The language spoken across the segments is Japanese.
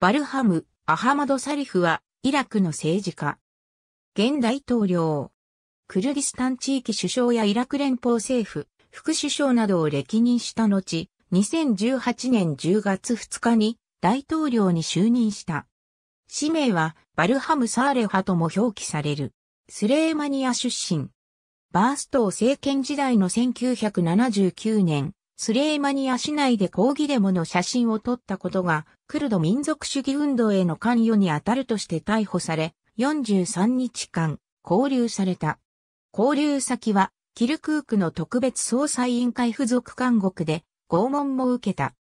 バルハム、アハマド・サリフは、イラクの政治家。現大統領。クルギスタン地域首相やイラク連邦政府、副首相などを歴任した後、2018年10月2日に大統領に就任した。氏名はバルハム・サーレハとも表記される。スレーマニア出身。バーストー政権時代の1979年、スレーマニア市内で抗議デモの写真を撮ったことが、クルド民族主義運動への関与に当たるとして逮捕され、43日間、拘留された。拘留先は、キルクークの特別捜査委員会附属監獄で、拷問も受けた。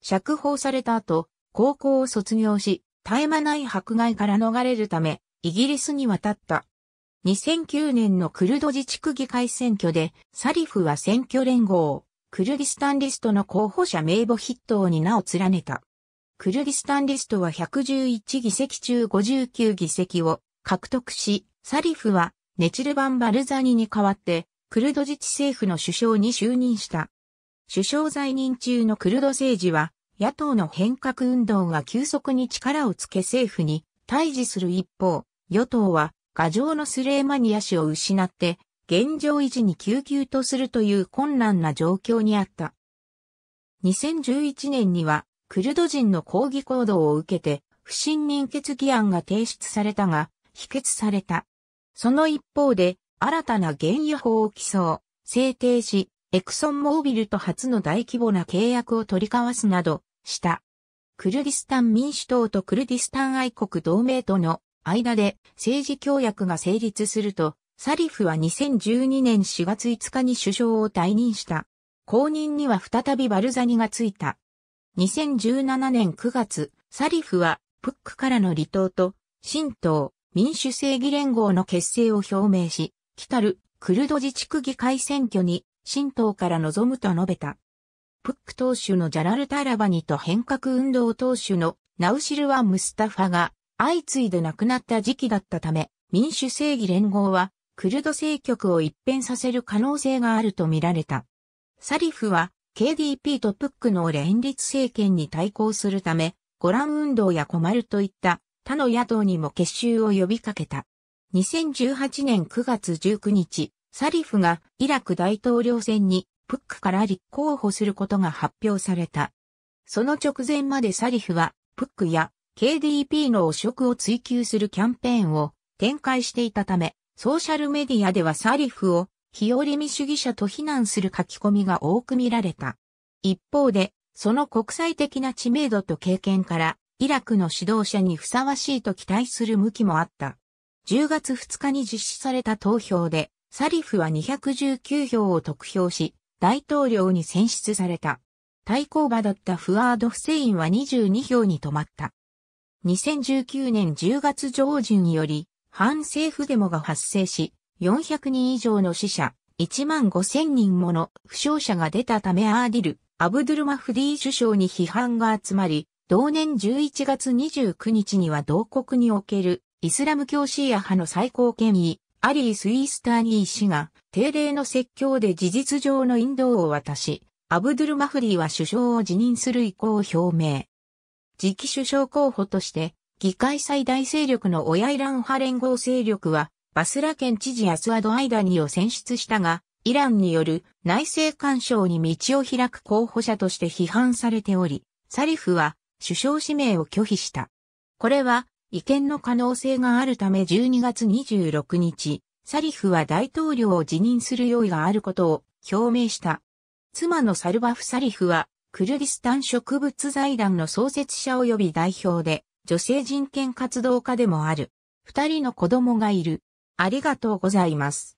釈放された後、高校を卒業し、絶え間ない迫害から逃れるため、イギリスに渡った。2009年のクルド自治区議会選挙で、サリフは選挙連合、クルギスタンリストの候補者名簿筆頭に名を連ねた。クルギスタンリストは111議席中59議席を獲得し、サリフはネチルバン・バルザニに代わってクルド自治政府の首相に就任した。首相在任中のクルド政治は野党の変革運動が急速に力をつけ政府に対峙する一方、与党は牙城のスレーマニア氏を失って現状維持に救急とするという困難な状況にあった。2011年には、クルド人の抗議行動を受けて、不信任決議案が提出されたが、否決された。その一方で、新たな原油法を起草、制定し、エクソンモービルと初の大規模な契約を取り交わすなど、した。クルディスタン民主党とクルディスタン愛国同盟との間で政治協約が成立すると、サリフは2012年4月5日に首相を退任した。後任には再びバルザニがついた。2017年9月、サリフはプックからの離党と、新党、民主正義連合の結成を表明し、来たるクルド自治区議会選挙に新党から望むと述べた。プック党首のジャラル・タラバニと変革運動党首のナウシルワン・ムスタファが相次いで亡くなった時期だったため、民主正義連合はクルド政局を一変させる可能性があると見られた。サリフは KDP とプックの連立政権に対抗するため、ゴラン運動やコマルといった他の野党にも結集を呼びかけた。2018年9月19日、サリフがイラク大統領選にプックから立候補することが発表された。その直前までサリフはプックや KDP の汚職を追求するキャンペーンを展開していたため、ソーシャルメディアではサリフを日和見主義者と非難する書き込みが多く見られた。一方で、その国際的な知名度と経験から、イラクの指導者にふさわしいと期待する向きもあった。10月2日に実施された投票で、サリフは219票を得票し、大統領に選出された。対抗馬だったフワード・フセインは22票に止まった。2019年10月上旬により、反政府デモが発生し、400人以上の死者、1万5000人もの負傷者が出たためアーディル、アブドゥルマフディ首相に批判が集まり、同年11月29日には同国におけるイスラム教シーア派の最高権威、アリー・スイースターニー氏が定例の説教で事実上の引導を渡し、アブドゥルマフディは首相を辞任する意向を表明。次期首相候補として議会最大勢力の親イラン派連合勢力は、バスラ県知事アスワド・アイダニを選出したが、イランによる内政干渉に道を開く候補者として批判されており、サリフは首相指名を拒否した。これは違憲の可能性があるため12月26日、サリフは大統領を辞任する用意があることを表明した。妻のサルバフ・サリフはクルディスタン植物財団の創設者及び代表で、女性人権活動家でもある。二人の子供がいる。ありがとうございます。